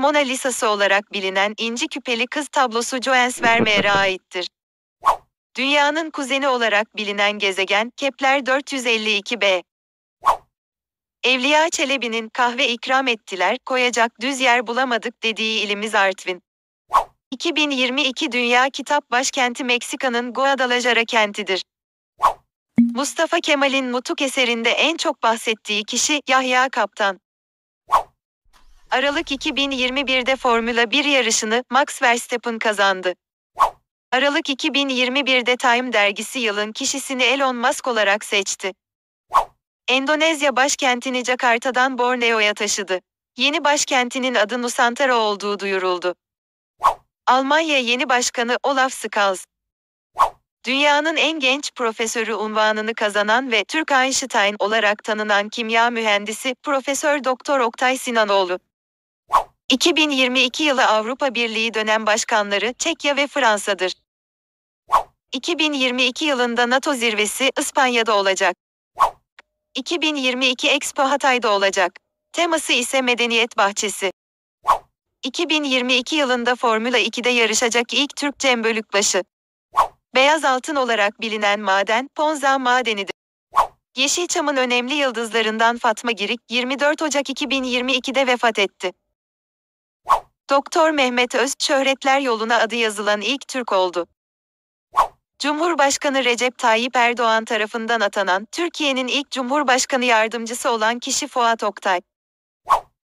Mona Lisa'sı olarak bilinen inci küpeli kız tablosu Joens Vermeer'e aittir. Dünyanın kuzeni olarak bilinen gezegen Kepler 452b. Evliya Çelebi'nin kahve ikram ettiler, koyacak düz yer bulamadık dediği ilimiz Artvin. 2022 Dünya Kitap Başkenti Meksika'nın Guadalajara kentidir. Mustafa Kemal'in Nutuk eserinde en çok bahsettiği kişi Yahya Kaptan. Aralık 2021'de Formula 1 yarışını Max Verstappen kazandı. Aralık 2021'de Time dergisi yılın kişisini Elon Musk olarak seçti. Endonezya başkentini Jakarta'dan Borneo'ya taşıdı. Yeni başkentinin adı Nusantara olduğu duyuruldu. Almanya yeni başkanı Olaf Scholz, dünyanın en genç profesörü unvanını kazanan ve Türk Einstein olarak tanınan kimya mühendisi Profesör Doktor Oktay Sinanoğlu 2022 yılı Avrupa Birliği dönem başkanları Çekya ve Fransa'dır. 2022 yılında NATO zirvesi İspanya'da olacak. 2022 Expo Hatay'da olacak. Teması ise Medeniyet Bahçesi. 2022 yılında Formula 2'de yarışacak ilk Türk Cem Bölükbaşı. Beyaz altın olarak bilinen maden Ponza madenidir. Yeşilçam'ın önemli yıldızlarından Fatma Girik 24 Ocak 2022'de vefat etti. Doktor Mehmet Öz, şöhretler yoluna adı yazılan ilk Türk oldu. Cumhurbaşkanı Recep Tayyip Erdoğan tarafından atanan, Türkiye'nin ilk Cumhurbaşkanı yardımcısı olan kişi Fuat Oktay.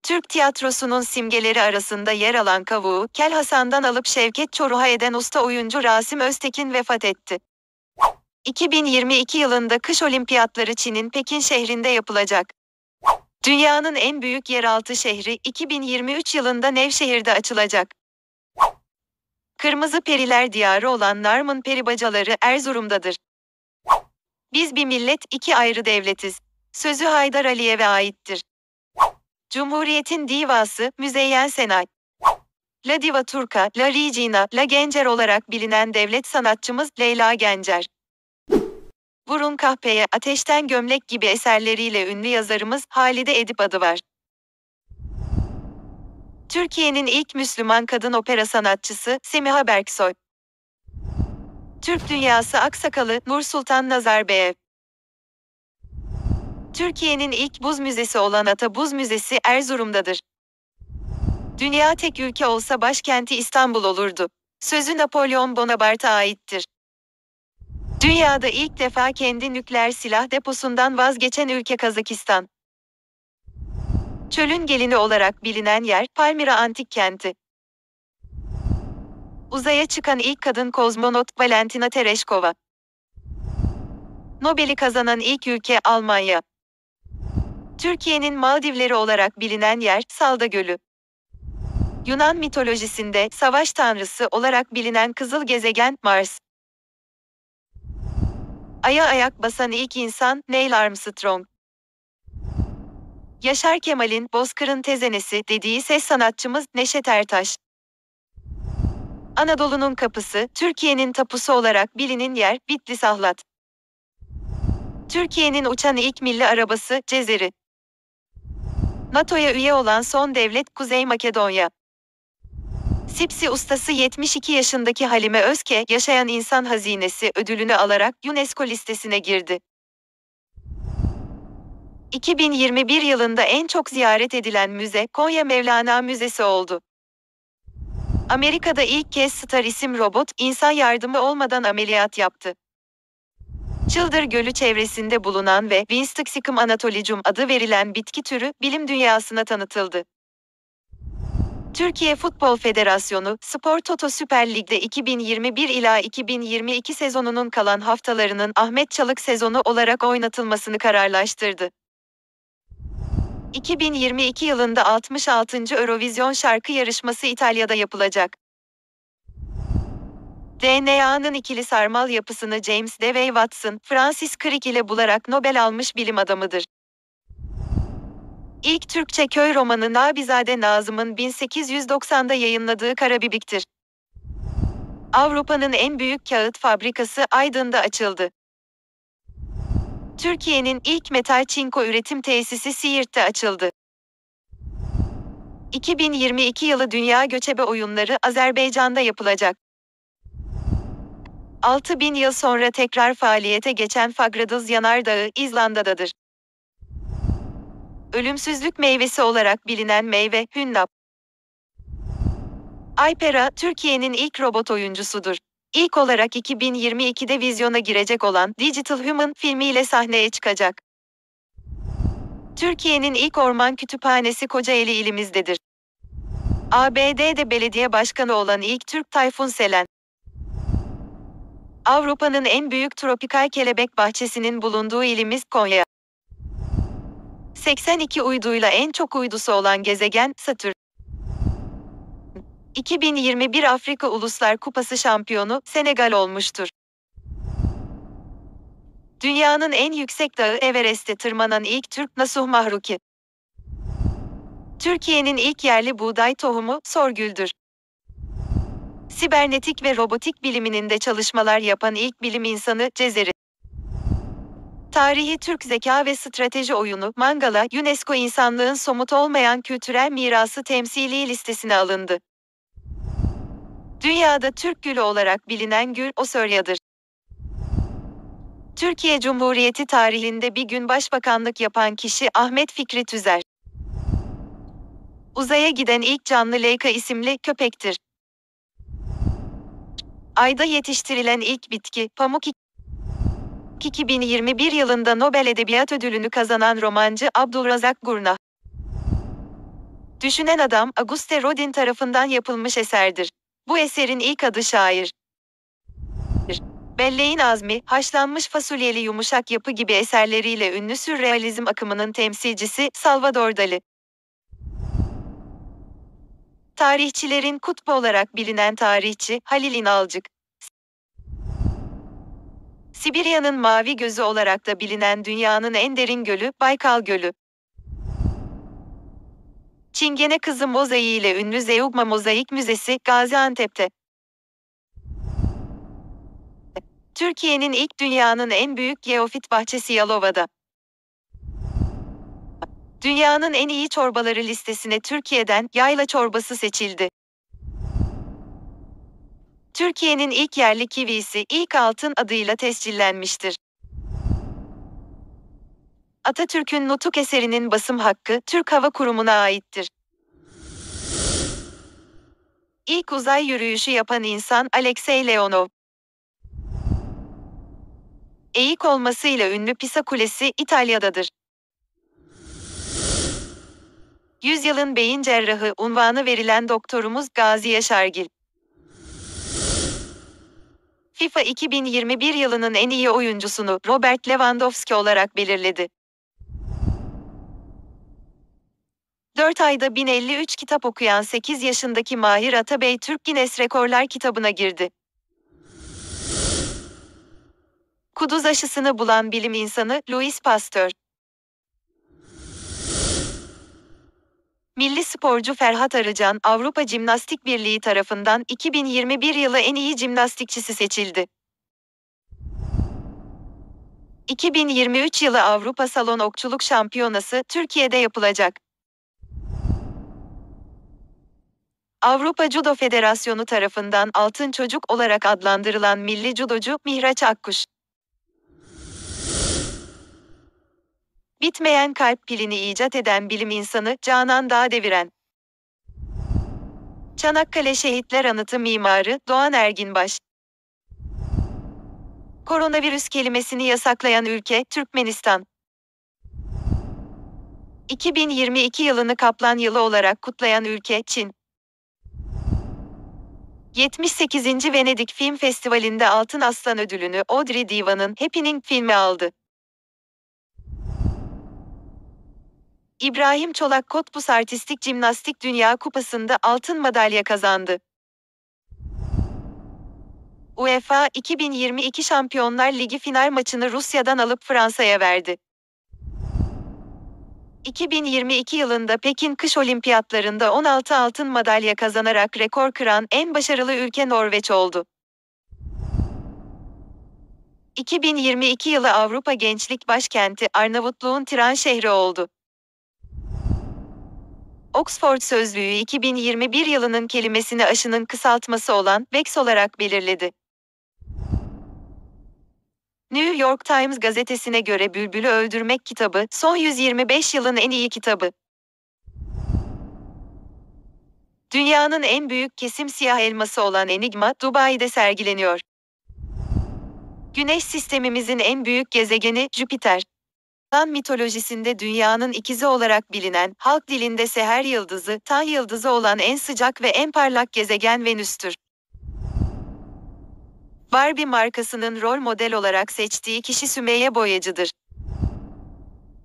Türk tiyatrosunun simgeleri arasında yer alan kavuğu, Kel Hasan'dan alıp Şevket Çoruh'a eden usta oyuncu Rasim Öztekin vefat etti. 2022 yılında kış olimpiyatları Çin'in Pekin şehrinde yapılacak. Dünyanın en büyük yeraltı şehri 2023 yılında Nevşehir'de açılacak. Kırmızı periler diyarı olan Narman peribacaları Erzurum'dadır. Biz bir millet, iki ayrı devletiz. Sözü Haydar Aliyev'e aittir. Cumhuriyetin divası Müzeyyen Senay. La Diva Turka, La Ricina, La Gencer olarak bilinen devlet sanatçımız Leyla Gencer. Burun Kahpeye, Ateşten Gömlek gibi eserleriyle ünlü yazarımız Halide Edip adı var. Türkiye'nin ilk Müslüman kadın opera sanatçısı Semiha Berksoy. Türk dünyası aksakalı Nur Sultan Nazarbayev. Türkiye'nin ilk buz müzesi olan Ata Buz Müzesi Erzurum'dadır. Dünya tek ülke olsa başkenti İstanbul olurdu. Sözü Napolyon Bonaparte'a aittir. Dünyada ilk defa kendi nükleer silah deposundan vazgeçen ülke Kazakistan. Çölün gelini olarak bilinen yer Palmira Antik Kenti. Uzaya çıkan ilk kadın kozmonot Valentina Tereshkova. Nobel'i kazanan ilk ülke Almanya. Türkiye'nin Maldivleri olarak bilinen yer Salda Gölü. Yunan mitolojisinde savaş tanrısı olarak bilinen kızıl gezegen Mars. Aya ayak basan ilk insan Neil Armstrong. Yaşar Kemal'in Bozkır'ın tezenesi dediği ses sanatçımız Neşet Ertaş. Anadolu'nun kapısı, Türkiye'nin tapusu olarak bilinen yer Bitlis Ahlat. Türkiye'nin uçan ilk milli arabası Cezeri. NATO'ya üye olan son devlet Kuzey Makedonya. Sipsi ustası 72 yaşındaki Halime Özke, Yaşayan İnsan Hazinesi ödülünü alarak UNESCO listesine girdi. 2021 yılında en çok ziyaret edilen müze Konya Mevlana Müzesi oldu. Amerika'da ilk kez Star isim robot, insan yardımı olmadan ameliyat yaptı. Çıldır Gölü çevresinde bulunan ve Winstixicum anatolicum adı verilen bitki türü bilim dünyasına tanıtıldı. Türkiye Futbol Federasyonu, Spor Toto Süper Lig'de 2021 ila 2022 sezonunun kalan haftalarının Ahmet Çalık sezonu olarak oynatılmasını kararlaştırdı. 2022 yılında 66. Eurovision şarkı yarışması İtalya'da yapılacak. DNA'nın ikili sarmal yapısını James Dewey Watson, Francis Crick ile bularak Nobel almış bilim adamıdır. İlk Türkçe köy romanı Nabizade Nazım'ın 1890'da yayınladığı Karabibik'tir. Avrupa'nın en büyük kağıt fabrikası Aydın'da açıldı. Türkiye'nin ilk metal çinko üretim tesisi Siirt'te açıldı. 2022 yılı Dünya Göçebe Oyunları Azerbaycan'da yapılacak. 6000 yıl sonra tekrar faaliyete geçen Fagradız Yanardağı İzlanda'dadır ölümsüzlük meyvesi olarak bilinen meyve, hünnap. Aypera, Türkiye'nin ilk robot oyuncusudur. İlk olarak 2022'de vizyona girecek olan Digital Human filmiyle sahneye çıkacak. Türkiye'nin ilk orman kütüphanesi Kocaeli ilimizdedir. ABD'de belediye başkanı olan ilk Türk Tayfun Selen. Avrupa'nın en büyük tropikal kelebek bahçesinin bulunduğu ilimiz Konya. 82 uyduyla en çok uydusu olan gezegen Satürn. 2021 Afrika Uluslar Kupası şampiyonu Senegal olmuştur. Dünyanın en yüksek dağı Everest'e tırmanan ilk Türk Nasuh Mahruki. Türkiye'nin ilk yerli buğday tohumu Sorgül'dür. Sibernetik ve robotik biliminin de çalışmalar yapan ilk bilim insanı Cezeri. Tarihi Türk Zeka ve Strateji Oyunu Mangala, UNESCO insanlığın somut olmayan kültürel mirası temsili listesine alındı. Dünyada Türk gülü olarak bilinen gül Osorya'dır. Türkiye Cumhuriyeti tarihinde bir gün başbakanlık yapan kişi Ahmet Fikri Tüzer. Uzaya giden ilk canlı Leica isimli köpektir. Ayda yetiştirilen ilk bitki pamuk 2021 yılında Nobel Edebiyat Ödülünü kazanan romancı Abdulrazak Gurna. Düşünen Adam, Auguste Rodin tarafından yapılmış eserdir. Bu eserin ilk adı şair. Belleğin Azmi, Haşlanmış Fasulyeli Yumuşak Yapı gibi eserleriyle ünlü sürrealizm akımının temsilcisi Salvador Dali. Tarihçilerin kutbu olarak bilinen tarihçi Halil İnalcık, Sibirya'nın mavi gözü olarak da bilinen dünyanın en derin gölü Baykal Gölü. Çingene Kızı Mozaiği ile ünlü Zeugma Mozaik Müzesi Gaziantep'te. Türkiye'nin ilk dünyanın en büyük geofit bahçesi Yalova'da. Dünyanın en iyi çorbaları listesine Türkiye'den yayla çorbası seçildi. Türkiye'nin ilk yerli kivisi ilk altın adıyla tescillenmiştir. Atatürk'ün Nutuk eserinin basım hakkı Türk Hava Kurumu'na aittir. İlk uzay yürüyüşü yapan insan Alexey Leonov. Eğik olmasıyla ünlü Pisa Kulesi İtalya'dadır. Yüzyılın beyin cerrahı unvanı verilen doktorumuz Gazi Yaşargil. FIFA 2021 yılının en iyi oyuncusunu Robert Lewandowski olarak belirledi. 4 ayda 1053 kitap okuyan 8 yaşındaki Mahir Atabey Türk Guinness Rekorlar kitabına girdi. Kuduz aşısını bulan bilim insanı Louis Pasteur, Milli sporcu Ferhat Arıcan, Avrupa Cimnastik Birliği tarafından 2021 yılı en iyi cimnastikçisi seçildi. 2023 yılı Avrupa Salon Okçuluk Şampiyonası Türkiye'de yapılacak. Avrupa Judo Federasyonu tarafından Altın Çocuk olarak adlandırılan milli judocu Mihraç Akkuş, Bitmeyen kalp pilini icat eden bilim insanı Canan deviren. Çanakkale Şehitler Anıtı mimarı Doğan Erginbaş. Koronavirüs kelimesini yasaklayan ülke Türkmenistan. 2022 yılını kaplan yılı olarak kutlayan ülke Çin. 78. Venedik Film Festivali'nde Altın Aslan ödülünü Audrey Divan'ın Happening filmi aldı. İbrahim Çolak Kotbus Artistik Cimnastik Dünya Kupası'nda altın madalya kazandı. UEFA 2022 Şampiyonlar Ligi final maçını Rusya'dan alıp Fransa'ya verdi. 2022 yılında Pekin Kış Olimpiyatlarında 16 altın madalya kazanarak rekor kıran en başarılı ülke Norveç oldu. 2022 yılı Avrupa Gençlik Başkenti Arnavutluğun Tiran şehri oldu. Oxford Sözlüğü 2021 yılının kelimesini aşının kısaltması olan VEX olarak belirledi. New York Times gazetesine göre Bülbül'ü Öldürmek kitabı, son 125 yılın en iyi kitabı. Dünyanın en büyük kesim siyah elması olan Enigma, Dubai'de sergileniyor. Güneş sistemimizin en büyük gezegeni Jüpiter. Tan mitolojisinde dünyanın ikizi olarak bilinen, halk dilinde seher yıldızı, tan yıldızı olan en sıcak ve en parlak gezegen Venüs'tür. Barbie markasının rol model olarak seçtiği kişi Sümeyye Boyacı'dır.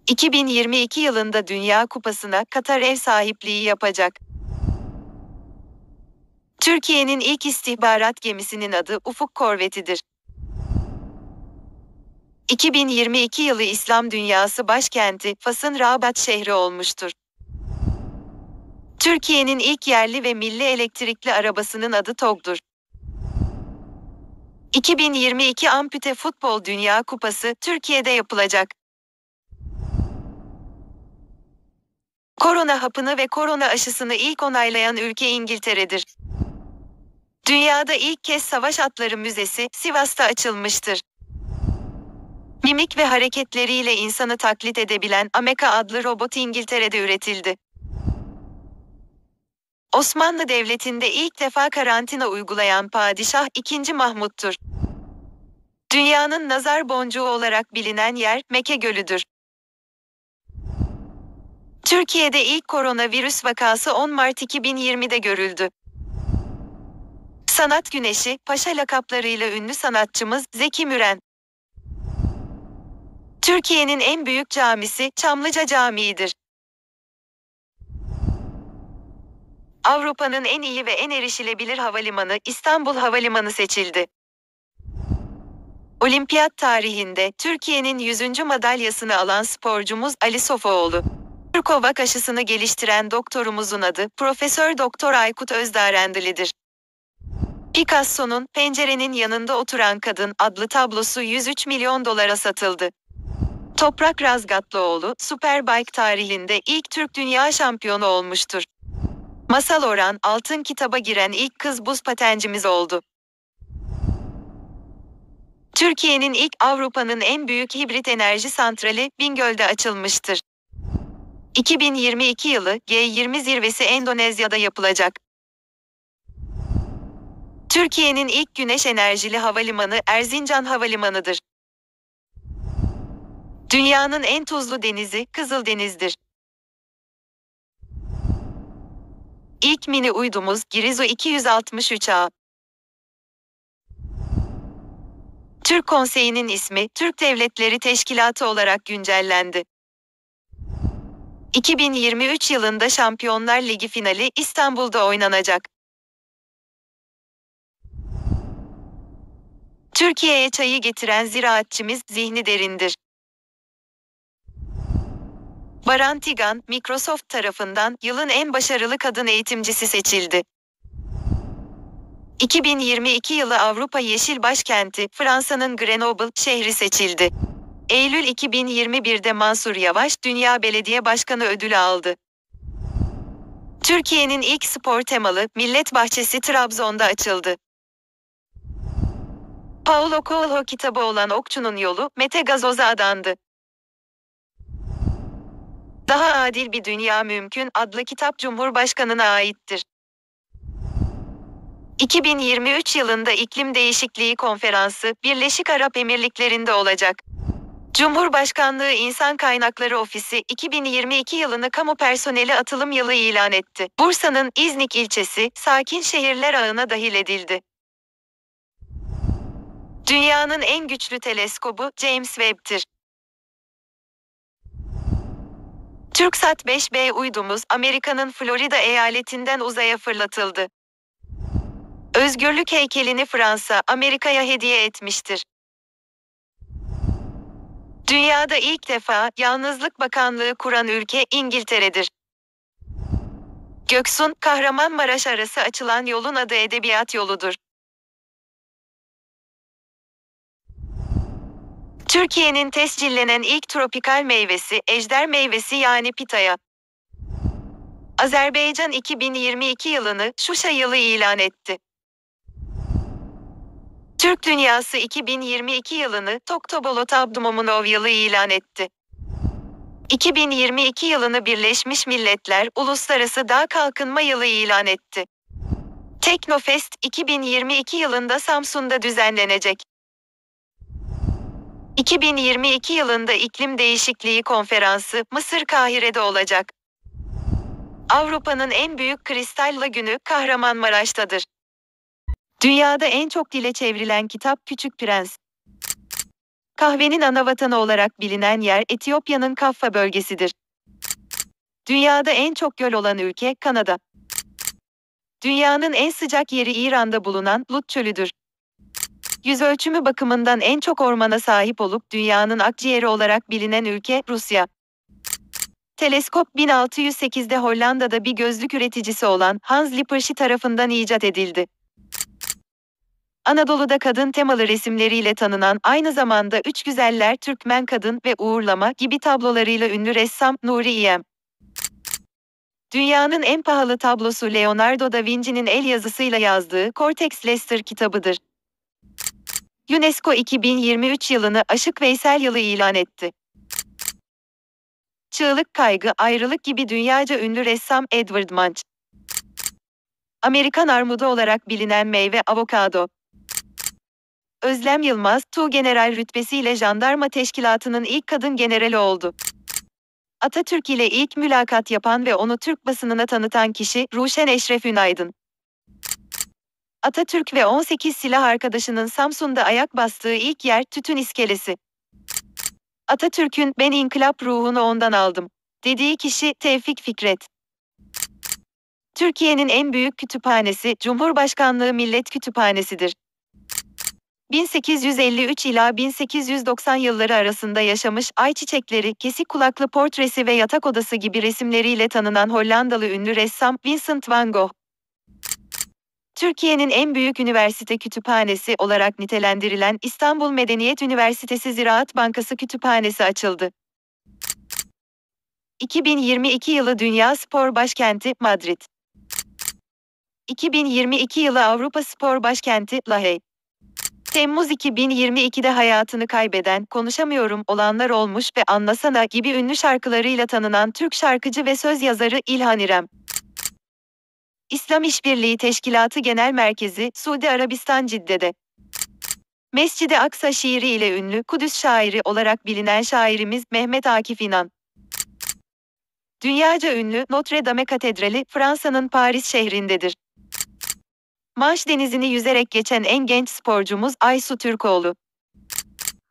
2022 yılında Dünya Kupası'na Katar ev sahipliği yapacak. Türkiye'nin ilk istihbarat gemisinin adı Ufuk Korveti'dir. 2022 yılı İslam dünyası başkenti Fas'ın Rabat şehri olmuştur. Türkiye'nin ilk yerli ve milli elektrikli arabasının adı TOG'dur. 2022 Ampute Futbol Dünya Kupası Türkiye'de yapılacak. Korona hapını ve korona aşısını ilk onaylayan ülke İngiltere'dir. Dünyada ilk kez savaş atları müzesi Sivas'ta açılmıştır. Mimik ve hareketleriyle insanı taklit edebilen Ameka adlı robot İngiltere'de üretildi. Osmanlı Devleti'nde ilk defa karantina uygulayan padişah 2. Mahmut'tur. Dünyanın nazar boncuğu olarak bilinen yer Mekke Gölü'dür. Türkiye'de ilk koronavirüs vakası 10 Mart 2020'de görüldü. Sanat Güneşi, paşa lakaplarıyla ünlü sanatçımız Zeki Müren, Türkiye'nin en büyük camisi Çamlıca Camii'dir. Avrupa'nın en iyi ve en erişilebilir havalimanı İstanbul Havalimanı seçildi. Olimpiyat tarihinde Türkiye'nin 100. madalyasını alan sporcumuz Ali Sofoğlu. Türkovak aşısını geliştiren doktorumuzun adı Profesör Doktor Aykut Özdarendili'dir. Picasso'nun Pencerenin Yanında Oturan Kadın adlı tablosu 103 milyon dolara satıldı. Toprak Razgatlıoğlu, Superbike tarihinde ilk Türk Dünya Şampiyonu olmuştur. Masal Orhan, altın kitaba giren ilk kız buz patencimiz oldu. Türkiye'nin ilk Avrupa'nın en büyük hibrit enerji santrali Bingöl'de açılmıştır. 2022 yılı G20 zirvesi Endonezya'da yapılacak. Türkiye'nin ilk güneş enerjili havalimanı Erzincan Havalimanı'dır. Dünyanın en tuzlu denizi Kızıldeniz'dir. İlk mini uydumuz Girizo 263A. Türk Konseyi'nin ismi Türk Devletleri Teşkilatı olarak güncellendi. 2023 yılında Şampiyonlar Ligi finali İstanbul'da oynanacak. Türkiye'ye çayı getiren ziraatçımız Zihni Derindir. Baran Tigan, Microsoft tarafından yılın en başarılı kadın eğitimcisi seçildi. 2022 yılı Avrupa Yeşil Başkenti, Fransa'nın Grenoble şehri seçildi. Eylül 2021'de Mansur Yavaş Dünya Belediye Başkanı ödülü aldı. Türkiye'nin ilk spor temalı Millet Bahçesi Trabzon'da açıldı. Paulo Coelho kitabı olan Okçu'nun yolu Mete Gazoz'a adandı. Daha Adil Bir Dünya Mümkün adlı kitap Cumhurbaşkanına aittir. 2023 yılında iklim değişikliği konferansı Birleşik Arap Emirlikleri'nde olacak. Cumhurbaşkanlığı İnsan Kaynakları Ofisi 2022 yılını kamu personeli atılım yılı ilan etti. Bursa'nın İznik ilçesi sakin şehirler ağına dahil edildi. Dünyanın en güçlü teleskobu James Webb'tir. TürkSat 5B uydumuz Amerika'nın Florida eyaletinden uzaya fırlatıldı. Özgürlük heykelini Fransa Amerika'ya hediye etmiştir. Dünyada ilk defa Yalnızlık Bakanlığı kuran ülke İngiltere'dir. Göksun, Kahramanmaraş arası açılan yolun adı Edebiyat Yoludur. Türkiye'nin tescillenen ilk tropikal meyvesi ejder meyvesi yani pitaya. Azerbaycan 2022 yılını Şuşa yılı ilan etti. Türk dünyası 2022 yılını Toktobolot Abdumamunov yılı ilan etti. 2022 yılını Birleşmiş Milletler Uluslararası Dağ Kalkınma Yılı ilan etti. Teknofest 2022 yılında Samsun'da düzenlenecek. 2022 yılında iklim değişikliği konferansı Mısır Kahire'de olacak. Avrupa'nın en büyük kristalla günü Kahramanmaraş'tadır. Dünyada en çok dile çevrilen kitap Küçük Prens. Kahvenin ana vatanı olarak bilinen yer Etiyopya'nın Kaffa bölgesidir. Dünyada en çok göl olan ülke Kanada. Dünyanın en sıcak yeri İran'da bulunan Lut Çölü'dür. Yüz ölçümü bakımından en çok ormana sahip olup dünyanın akciğeri olarak bilinen ülke Rusya. Teleskop 1608'de Hollanda'da bir gözlük üreticisi olan Hans Lippershey tarafından icat edildi. Anadolu'da kadın temalı resimleriyle tanınan aynı zamanda Üç Güzeller Türkmen Kadın ve Uğurlama gibi tablolarıyla ünlü ressam Nuri İyem. Dünyanın en pahalı tablosu Leonardo da Vinci'nin el yazısıyla yazdığı Cortex Lester kitabıdır. UNESCO 2023 yılını Aşık Veysel yılı ilan etti. Çığlık kaygı, ayrılık gibi dünyaca ünlü ressam Edward Munch. Amerikan armudu olarak bilinen meyve avokado. Özlem Yılmaz, Tu General rütbesiyle jandarma teşkilatının ilk kadın generali oldu. Atatürk ile ilk mülakat yapan ve onu Türk basınına tanıtan kişi Ruşen Eşref Ünaydın. Atatürk ve 18 silah arkadaşının Samsun'da ayak bastığı ilk yer Tütün İskelesi. Atatürk'ün ben inkılap ruhunu ondan aldım dediği kişi Tevfik Fikret. Türkiye'nin en büyük kütüphanesi Cumhurbaşkanlığı Millet Kütüphanesidir. 1853 ila 1890 yılları arasında yaşamış ayçiçekleri, kesik kulaklı portresi ve yatak odası gibi resimleriyle tanınan Hollandalı ünlü ressam Vincent van Gogh, Türkiye'nin en büyük üniversite kütüphanesi olarak nitelendirilen İstanbul Medeniyet Üniversitesi Ziraat Bankası Kütüphanesi açıldı. 2022 yılı Dünya Spor Başkenti Madrid. 2022 yılı Avrupa Spor Başkenti Lahey. Temmuz 2022'de hayatını kaybeden, konuşamıyorum olanlar olmuş ve anlasana gibi ünlü şarkılarıyla tanınan Türk şarkıcı ve söz yazarı İlhan İrem. İslam İşbirliği Teşkilatı Genel Merkezi, Suudi Arabistan Cidde'de. Mescid-i Aksa şiiri ile ünlü Kudüs şairi olarak bilinen şairimiz Mehmet Akif İnan. Dünyaca ünlü Notre Dame Katedrali Fransa'nın Paris şehrindedir. Manş denizini yüzerek geçen en genç sporcumuz Aysu Türkoğlu.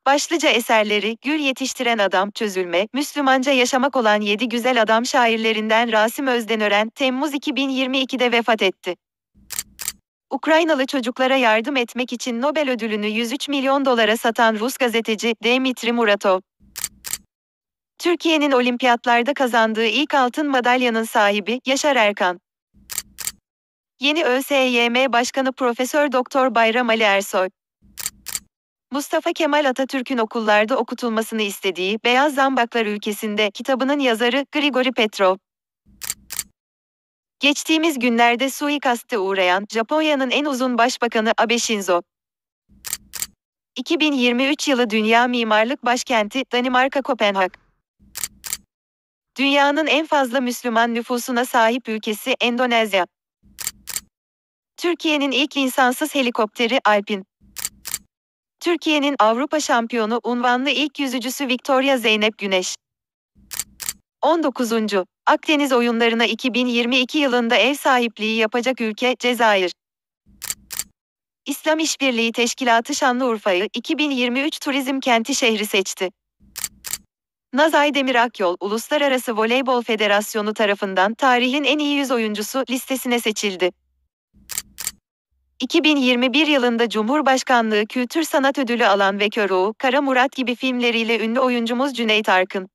Başlıca eserleri Gül Yetiştiren Adam, Çözülme, Müslümanca Yaşamak olan Yedi Güzel Adam şairlerinden Rasim Özdenören, Temmuz 2022'de vefat etti. Ukraynalı çocuklara yardım etmek için Nobel ödülünü 103 milyon dolara satan Rus gazeteci Dmitri Muratov. Türkiye'nin olimpiyatlarda kazandığı ilk altın madalyanın sahibi Yaşar Erkan. Yeni ÖSYM Başkanı Profesör Doktor Bayram Ali Ersoy Mustafa Kemal Atatürk'ün okullarda okutulmasını istediği Beyaz Zambaklar Ülkesinde kitabının yazarı Grigori Petrov. Geçtiğimiz günlerde suikaste uğrayan Japonya'nın en uzun başbakanı Abe Shinzo. 2023 yılı Dünya Mimarlık Başkenti Danimarka Kopenhag. Dünyanın en fazla Müslüman nüfusuna sahip ülkesi Endonezya. Türkiye'nin ilk insansız helikopteri Alpin Türkiye'nin Avrupa şampiyonu unvanlı ilk yüzücüsü Victoria Zeynep Güneş. 19. Akdeniz oyunlarına 2022 yılında ev sahipliği yapacak ülke Cezayir. İslam İşbirliği Teşkilatı Şanlıurfa'yı 2023 turizm kenti şehri seçti. Nazay Demir Akyol Uluslararası Voleybol Federasyonu tarafından tarihin en iyi yüz oyuncusu listesine seçildi. 2021 yılında Cumhurbaşkanlığı Kültür Sanat Ödülü alan ve Köroğu, Kara Murat gibi filmleriyle ünlü oyuncumuz Cüneyt Arkın.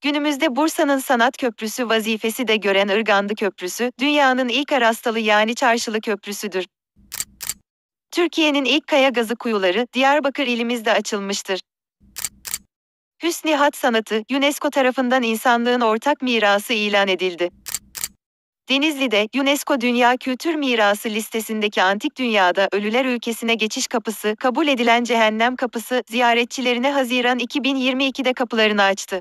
Günümüzde Bursa'nın sanat köprüsü vazifesi de gören Irgandı Köprüsü, dünyanın ilk arastalı yani çarşılı köprüsüdür. Türkiye'nin ilk kaya gazı kuyuları Diyarbakır ilimizde açılmıştır. Hüsnihat sanatı UNESCO tarafından insanlığın ortak mirası ilan edildi. Denizli'de UNESCO Dünya Kültür Mirası listesindeki Antik Dünya'da Ölüler Ülkesi'ne geçiş kapısı, kabul edilen Cehennem Kapısı, ziyaretçilerine Haziran 2022'de kapılarını açtı.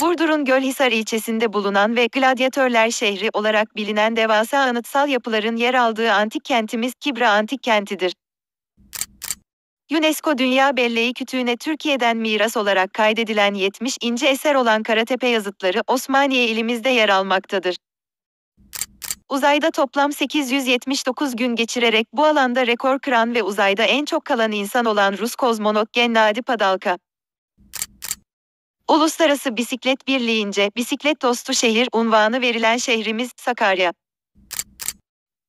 Burdur'un Gölhisar ilçesinde bulunan ve Gladyatörler Şehri olarak bilinen devasa anıtsal yapıların yer aldığı antik kentimiz Kibra Antik Kenti'dir. UNESCO Dünya Belleği Kütüğü'ne Türkiye'den miras olarak kaydedilen 70 ince eser olan Karatepe yazıtları Osmaniye ilimizde yer almaktadır. Uzayda toplam 879 gün geçirerek bu alanda rekor kıran ve uzayda en çok kalan insan olan Rus kozmonot Gennady Padalka. Uluslararası Bisiklet Birliği'nce Bisiklet Dostu Şehir unvanı verilen şehrimiz Sakarya.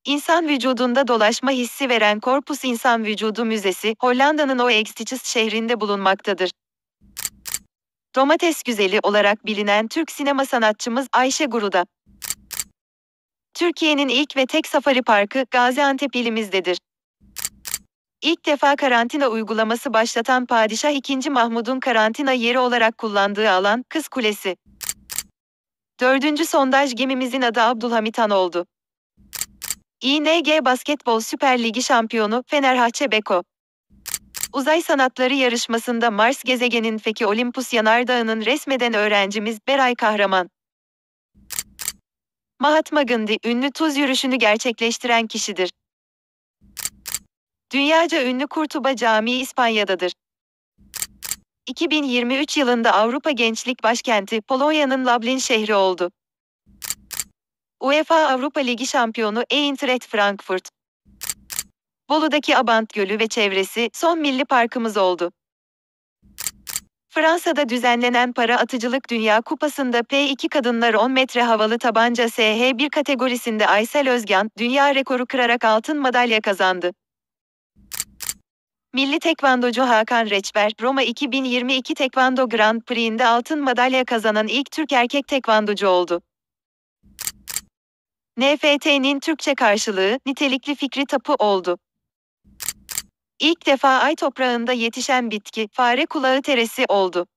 İnsan vücudunda dolaşma hissi veren Korpus İnsan Vücudu Müzesi, Hollanda'nın Oegstitjes şehrinde bulunmaktadır. Domates güzeli olarak bilinen Türk sinema sanatçımız Ayşe Guru'da Türkiye'nin ilk ve tek safari parkı Gaziantep ilimizdedir. İlk defa karantina uygulaması başlatan Padişah II. Mahmud'un karantina yeri olarak kullandığı alan Kız Kulesi. Dördüncü sondaj gemimizin adı Abdülhamit Han oldu. İNG Basketbol Süper Ligi şampiyonu Fenerbahçe Beko. Uzay Sanatları yarışmasında Mars gezegenin feki Olympus yanardağının resmeden öğrencimiz Beray Kahraman. Mahatma Gandhi ünlü tuz yürüyüşünü gerçekleştiren kişidir. Dünyaca ünlü Kurtuba Camii İspanya'dadır. 2023 yılında Avrupa Gençlik Başkenti Polonya'nın Lublin şehri oldu. UEFA Avrupa Ligi şampiyonu Eintracht Frankfurt. Bolu'daki Abant Gölü ve çevresi son milli parkımız oldu. Fransa'da düzenlenen para atıcılık Dünya Kupası'nda P2 kadınlar 10 metre havalı tabanca SH1 kategorisinde Aysel Özgen, dünya rekoru kırarak altın madalya kazandı. Milli tekvandocu Hakan Reçber, Roma 2022 Tekvando Grand Prix'inde altın madalya kazanan ilk Türk erkek tekvandocu oldu. NFT'nin Türkçe karşılığı, nitelikli fikri tapu oldu ilk defa ay toprağında yetişen bitki fare kulağı teresi oldu.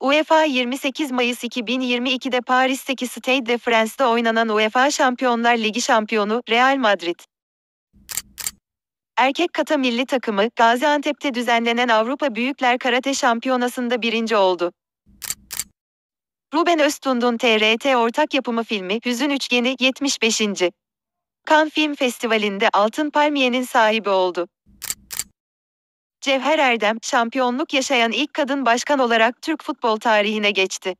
UEFA 28 Mayıs 2022'de Paris'teki Stade de France'da oynanan UEFA Şampiyonlar Ligi şampiyonu Real Madrid. Erkek kata milli takımı Gaziantep'te düzenlenen Avrupa Büyükler Karate Şampiyonası'nda birinci oldu. Ruben Öztund'un TRT ortak yapımı filmi Hüzün Üçgeni 75. Kan Film Festivali'nde Altın Palmiye'nin sahibi oldu. Cevher Erdem, şampiyonluk yaşayan ilk kadın başkan olarak Türk futbol tarihine geçti.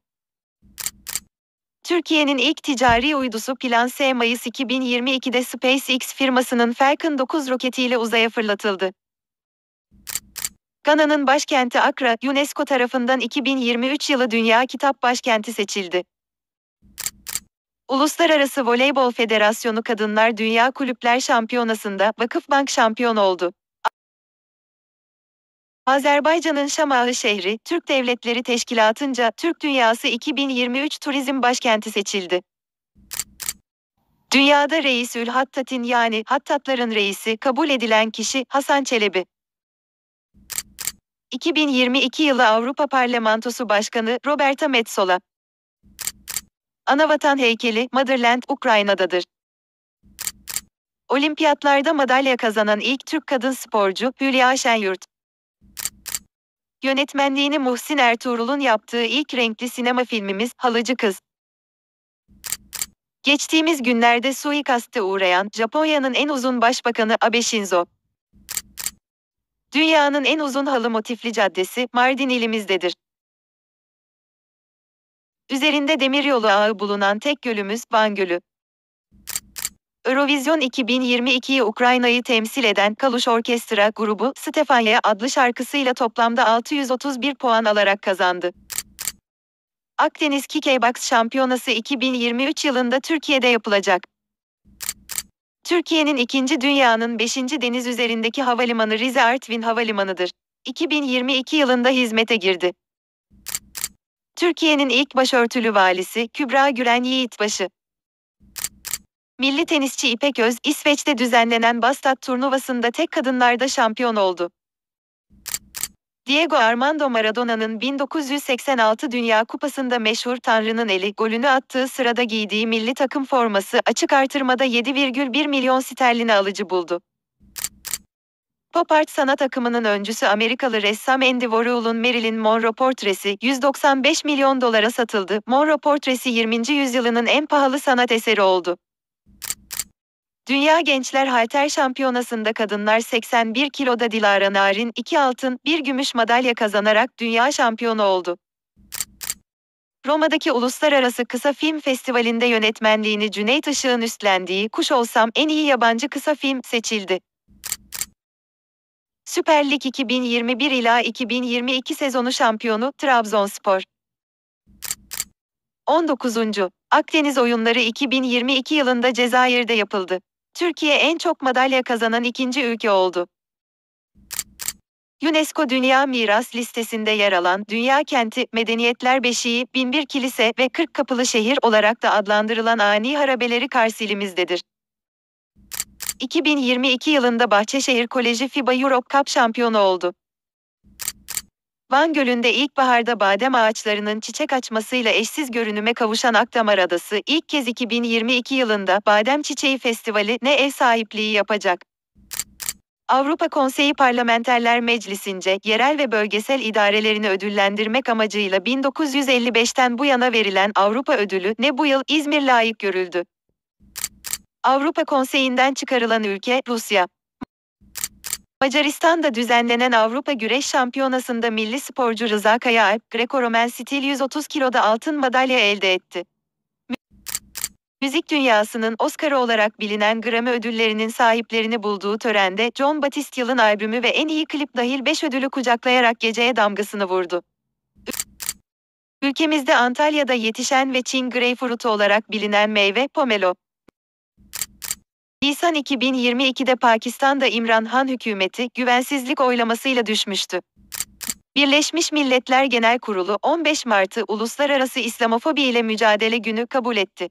Türkiye'nin ilk ticari uydusu Plan S Mayıs 2022'de SpaceX firmasının Falcon 9 roketiyle uzaya fırlatıldı. Gana'nın başkenti Akra, UNESCO tarafından 2023 yılı Dünya Kitap Başkenti seçildi. Uluslararası Voleybol Federasyonu Kadınlar Dünya Kulüpler Şampiyonası'nda Vakıfbank şampiyon oldu. Azerbaycan'ın şamahı şehri, Türk Devletleri Teşkilatı'nca Türk Dünyası 2023 Turizm Başkenti seçildi. Dünyada Reis Ül Hattat'in yani Hattatların reisi kabul edilen kişi Hasan Çelebi. 2022 yılı Avrupa Parlamentosu Başkanı Roberta Metsola, Anavatan heykeli Motherland Ukrayna'dadır. Olimpiyatlarda madalya kazanan ilk Türk kadın sporcu Hülya Şenyurt. Yönetmenliğini Muhsin Ertuğrul'un yaptığı ilk renkli sinema filmimiz Halıcı Kız. Geçtiğimiz günlerde suikaste uğrayan Japonya'nın en uzun başbakanı Abe Shinzo. Dünyanın en uzun halı motifli caddesi Mardin ilimizdedir. Üzerinde demiryolu ağı bulunan tek gölümüz Van Gölü. Eurovision 2022'yi Ukrayna'yı temsil eden Kaluş Orkestra grubu Stefania adlı şarkısıyla toplamda 631 puan alarak kazandı. Akdeniz Kickbox Şampiyonası 2023 yılında Türkiye'de yapılacak. Türkiye'nin ikinci dünyanın 5. deniz üzerindeki havalimanı Rize Artvin Havalimanı'dır. 2022 yılında hizmete girdi. Türkiye'nin ilk başörtülü valisi Kübra Güren Yiğitbaşı. Milli tenisçi İpek Öz, İsveç'te düzenlenen Bastad turnuvasında tek kadınlarda şampiyon oldu. Diego Armando Maradona'nın 1986 Dünya Kupası'nda meşhur Tanrı'nın eli golünü attığı sırada giydiği milli takım forması açık artırmada 7,1 milyon sterlini alıcı buldu. Pop art sanat akımının öncüsü Amerikalı ressam Andy Warhol'un Marilyn Monroe portresi 195 milyon dolara satıldı. Monroe portresi 20. yüzyılının en pahalı sanat eseri oldu. Dünya Gençler Halter Şampiyonası'nda kadınlar 81 kiloda Dilara Narin 2 altın, 1 gümüş madalya kazanarak dünya şampiyonu oldu. Roma'daki Uluslararası Kısa Film Festivali'nde yönetmenliğini Cüneyt Işık'ın üstlendiği Kuş Olsam En İyi Yabancı Kısa Film seçildi. Süper Lig 2021 ila 2022 sezonu şampiyonu Trabzonspor. 19. Akdeniz Oyunları 2022 yılında Cezayir'de yapıldı. Türkiye en çok madalya kazanan ikinci ülke oldu. UNESCO Dünya Miras listesinde yer alan Dünya Kenti, Medeniyetler Beşiği, Binbir Kilise ve Kırk Kapılı Şehir olarak da adlandırılan Ani Harabeleri Kars ilimizdedir. 2022 yılında Bahçeşehir Koleji FIBA Europe Cup şampiyonu oldu. Van Gölü'nde ilkbaharda badem ağaçlarının çiçek açmasıyla eşsiz görünüme kavuşan Akdamar Adası ilk kez 2022 yılında Badem Çiçeği Festivali ne ev sahipliği yapacak. Avrupa Konseyi Parlamenterler Meclisi'nce yerel ve bölgesel idarelerini ödüllendirmek amacıyla 1955'ten bu yana verilen Avrupa Ödülü ne bu yıl İzmir layık görüldü. Avrupa Konseyi'nden çıkarılan ülke Rusya. Macaristan'da düzenlenen Avrupa Güreş Şampiyonası'nda milli sporcu Rıza Kaya Alp, Greco-Romen stil 130 kiloda altın madalya elde etti. Müzik dünyasının Oscar'ı olarak bilinen Grammy ödüllerinin sahiplerini bulduğu törende John Batiste yılın albümü ve en iyi klip dahil 5 ödülü kucaklayarak geceye damgasını vurdu. Ülkemizde Antalya'da yetişen ve Çin greyfurtu olarak bilinen meyve pomelo. Nisan 2022'de Pakistan'da İmran Han hükümeti güvensizlik oylamasıyla düşmüştü. Birleşmiş Milletler Genel Kurulu 15 Mart'ı Uluslararası İslamofobi ile Mücadele Günü kabul etti.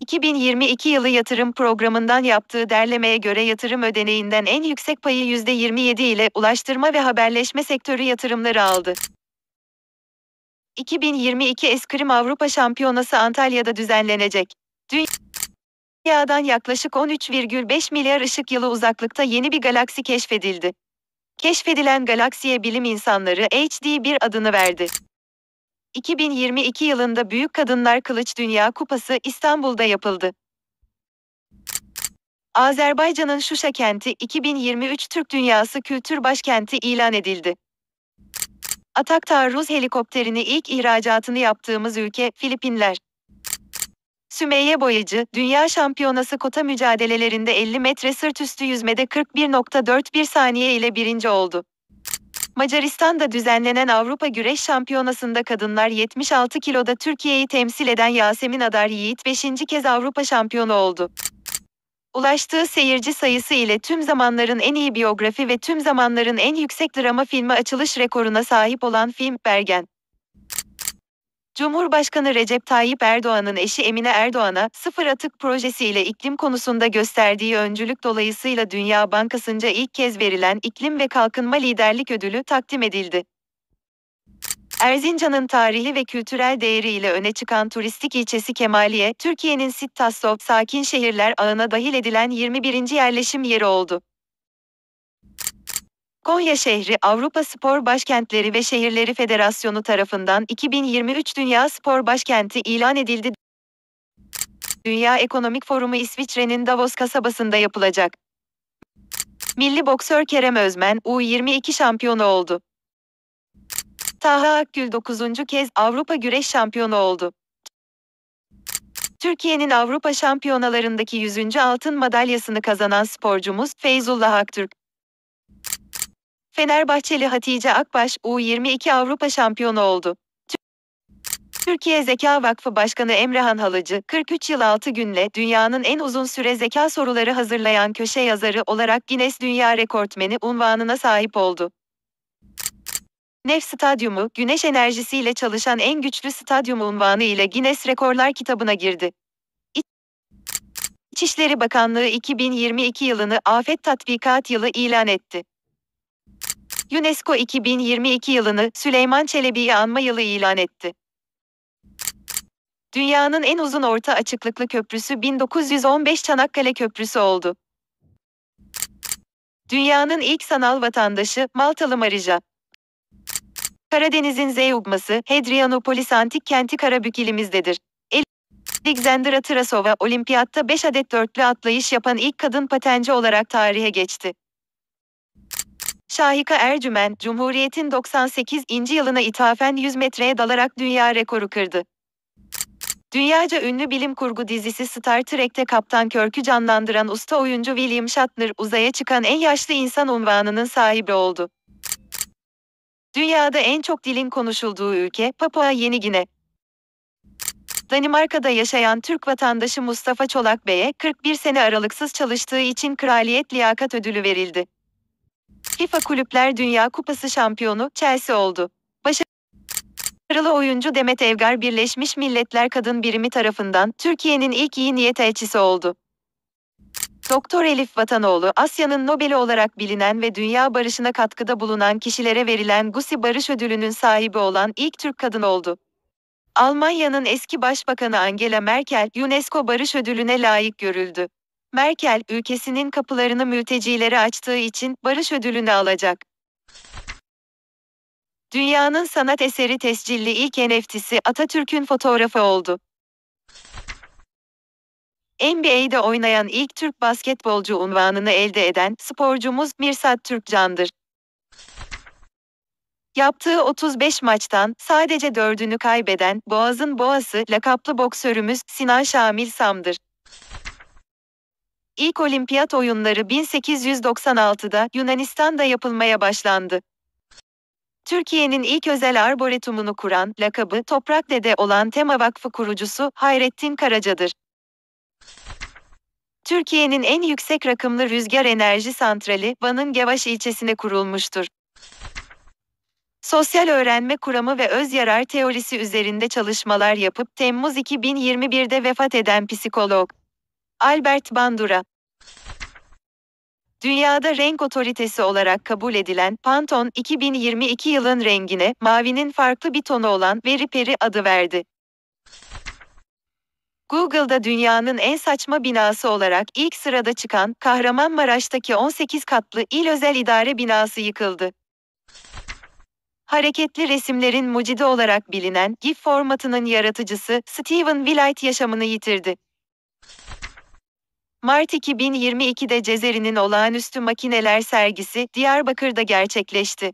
2022 yılı yatırım programından yaptığı derlemeye göre yatırım ödeneğinden en yüksek payı %27 ile ulaştırma ve haberleşme sektörü yatırımları aldı. 2022 Eskrim Avrupa Şampiyonası Antalya'da düzenlenecek. Dünya Dünya'dan yaklaşık 13,5 milyar ışık yılı uzaklıkta yeni bir galaksi keşfedildi. Keşfedilen galaksiye bilim insanları HD1 adını verdi. 2022 yılında Büyük Kadınlar Kılıç Dünya Kupası İstanbul'da yapıldı. Azerbaycan'ın Şuşa kenti 2023 Türk Dünyası Kültür Başkenti ilan edildi. Atak taarruz helikopterini ilk ihracatını yaptığımız ülke Filipinler. Sümeyye Boyacı, Dünya Şampiyonası kota mücadelelerinde 50 metre sırt üstü yüzmede 41.41 saniye ile birinci oldu. Macaristan'da düzenlenen Avrupa Güreş Şampiyonası'nda kadınlar 76 kiloda Türkiye'yi temsil eden Yasemin Adar Yiğit 5. kez Avrupa şampiyonu oldu. Ulaştığı seyirci sayısı ile tüm zamanların en iyi biyografi ve tüm zamanların en yüksek drama filmi açılış rekoruna sahip olan film Bergen. Cumhurbaşkanı Recep Tayyip Erdoğan'ın eşi Emine Erdoğan'a sıfır atık projesiyle iklim konusunda gösterdiği öncülük dolayısıyla Dünya Bankası'nca ilk kez verilen iklim ve Kalkınma Liderlik Ödülü takdim edildi. Erzincan'ın tarihi ve kültürel değeriyle öne çıkan turistik ilçesi Kemaliye, Türkiye'nin Sittasov Sakin Şehirler ağına dahil edilen 21. yerleşim yeri oldu. Konya şehri Avrupa Spor Başkentleri ve Şehirleri Federasyonu tarafından 2023 Dünya Spor Başkenti ilan edildi. Dünya Ekonomik Forumu İsviçre'nin Davos kasabasında yapılacak. Milli boksör Kerem Özmen U22 şampiyonu oldu. Taha Akgül 9. kez Avrupa Güreş şampiyonu oldu. Türkiye'nin Avrupa Şampiyonalarındaki 100. altın madalyasını kazanan sporcumuz Feyzullah Aktürk, Fenerbahçeli Hatice Akbaş U22 Avrupa şampiyonu oldu. Türkiye Zeka Vakfı Başkanı Emrehan Halıcı, 43 yıl 6 günle dünyanın en uzun süre zeka soruları hazırlayan köşe yazarı olarak Guinness Dünya Rekortmeni unvanına sahip oldu. Nef Stadyumu, güneş enerjisiyle çalışan en güçlü stadyum unvanı ile Guinness Rekorlar kitabına girdi. İçişleri Bakanlığı 2022 yılını afet tatbikat yılı ilan etti. UNESCO 2022 yılını Süleyman Çelebi'yi anma yılı ilan etti. Dünyanın en uzun orta açıklıklı köprüsü 1915 Çanakkale Köprüsü oldu. Dünyanın ilk sanal vatandaşı Maltalı Marija. Karadeniz'in Zeugması Hadrianopolis antik kenti Karabük ilimizdedir. Alexander Atrasova olimpiyatta 5 adet dörtlü atlayış yapan ilk kadın patenci olarak tarihe geçti. Şahika Ercümen, Cumhuriyet'in 98. yılına ithafen 100 metreye dalarak dünya rekoru kırdı. Dünyaca ünlü bilim kurgu dizisi Star Trek'te Kaptan Körk'ü canlandıran usta oyuncu William Shatner, uzaya çıkan en yaşlı insan unvanının sahibi oldu. Dünyada en çok dilin konuşulduğu ülke Papua Yeni Gine. Danimarka'da yaşayan Türk vatandaşı Mustafa Çolak Bey'e 41 sene aralıksız çalıştığı için Kraliyet Liyakat Ödülü verildi. FIFA Kulüpler Dünya Kupası şampiyonu Chelsea oldu. Başarılı oyuncu Demet Evgar Birleşmiş Milletler Kadın Birimi tarafından Türkiye'nin ilk iyi niyet elçisi oldu. Doktor Elif Vatanoğlu, Asya'nın Nobel'i olarak bilinen ve dünya barışına katkıda bulunan kişilere verilen Gusi Barış Ödülü'nün sahibi olan ilk Türk kadın oldu. Almanya'nın eski başbakanı Angela Merkel, UNESCO Barış Ödülü'ne layık görüldü. Merkel, ülkesinin kapılarını mültecilere açtığı için barış ödülünü alacak. Dünyanın sanat eseri tescilli ilk NFT'si Atatürk'ün fotoğrafı oldu. NBA'de oynayan ilk Türk basketbolcu unvanını elde eden sporcumuz Mirsat Türkcan'dır. Yaptığı 35 maçtan sadece 4'ünü kaybeden Boğaz'ın Boğası lakaplı boksörümüz Sinan Şamil Sam'dır. İlk olimpiyat oyunları 1896'da Yunanistan'da yapılmaya başlandı. Türkiye'nin ilk özel arboretumunu kuran, lakabı Toprak Dede olan Tema Vakfı kurucusu Hayrettin Karaca'dır. Türkiye'nin en yüksek rakımlı rüzgar enerji santrali Van'ın Gevaş ilçesine kurulmuştur. Sosyal öğrenme kuramı ve öz yarar teorisi üzerinde çalışmalar yapıp Temmuz 2021'de vefat eden psikolog Albert Bandura Dünyada renk otoritesi olarak kabul edilen Pantone 2022 yılın rengine mavinin farklı bir tonu olan Veri Peri adı verdi. Google'da dünyanın en saçma binası olarak ilk sırada çıkan Kahramanmaraş'taki 18 katlı il özel idare binası yıkıldı. Hareketli resimlerin mucidi olarak bilinen GIF formatının yaratıcısı Steven Willett yaşamını yitirdi. Mart 2022'de Cezeri'nin olağanüstü makineler sergisi Diyarbakır'da gerçekleşti.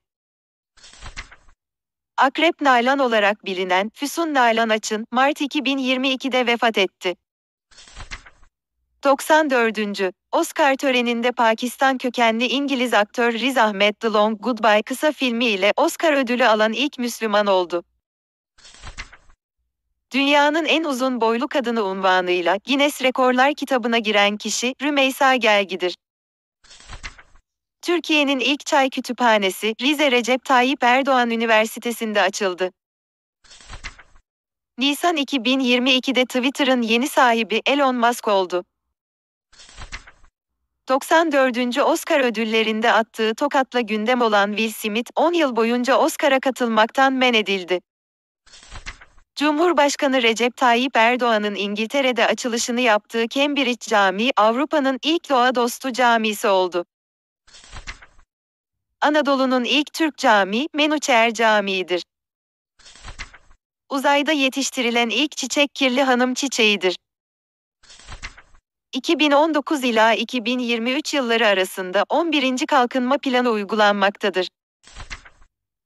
Akrep Nalan olarak bilinen Füsun Nalan Açın, Mart 2022'de vefat etti. 94. Oscar töreninde Pakistan kökenli İngiliz aktör Riz Ahmed The Long Goodbye kısa filmi ile Oscar ödülü alan ilk Müslüman oldu. Dünyanın en uzun boylu kadını unvanıyla Guinness Rekorlar kitabına giren kişi Rümeysa Gelgidir. Türkiye'nin ilk çay kütüphanesi Rize Recep Tayyip Erdoğan Üniversitesi'nde açıldı. Nisan 2022'de Twitter'ın yeni sahibi Elon Musk oldu. 94. Oscar ödüllerinde attığı tokatla gündem olan Will Smith 10 yıl boyunca Oscar'a katılmaktan men edildi. Cumhurbaşkanı Recep Tayyip Erdoğan'ın İngiltere'de açılışını yaptığı Cambridge Camii Avrupa'nın ilk doğa dostu camisi oldu. Anadolu'nun ilk Türk camii Menüçer Camii'dir. Uzayda yetiştirilen ilk çiçek kirli hanım çiçeğidir. 2019 ila 2023 yılları arasında 11. kalkınma planı uygulanmaktadır.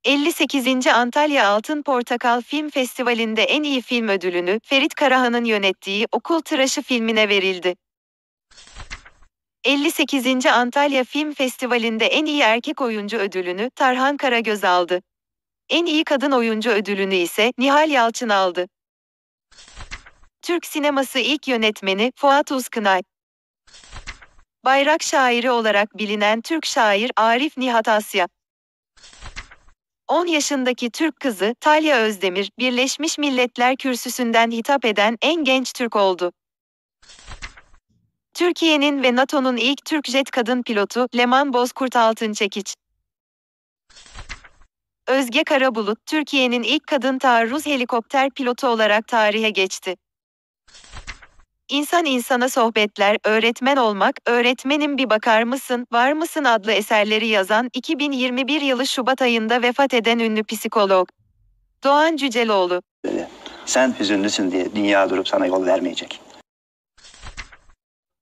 58. Antalya Altın Portakal Film Festivali'nde en iyi film ödülünü Ferit Karahan'ın yönettiği Okul Tıraşı filmine verildi. 58. Antalya Film Festivali'nde en iyi erkek oyuncu ödülünü Tarhan Karagöz aldı. En iyi kadın oyuncu ödülünü ise Nihal Yalçın aldı. Türk sineması ilk yönetmeni Fuat Uzkınay. Bayrak şairi olarak bilinen Türk şair Arif Nihat Asya. 10 yaşındaki Türk kızı Talya Özdemir, Birleşmiş Milletler Kürsüsü'nden hitap eden en genç Türk oldu. Türkiye'nin ve NATO'nun ilk Türk jet kadın pilotu Leman Bozkurt Altınçekiç. Özge Karabulut, Türkiye'nin ilk kadın taarruz helikopter pilotu olarak tarihe geçti. İnsan insana sohbetler, öğretmen olmak, öğretmenim bir bakar mısın, var mısın adlı eserleri yazan 2021 yılı Şubat ayında vefat eden ünlü psikolog Doğan Cüceloğlu. Sen hüzünlüsün diye dünya durup sana yol vermeyecek.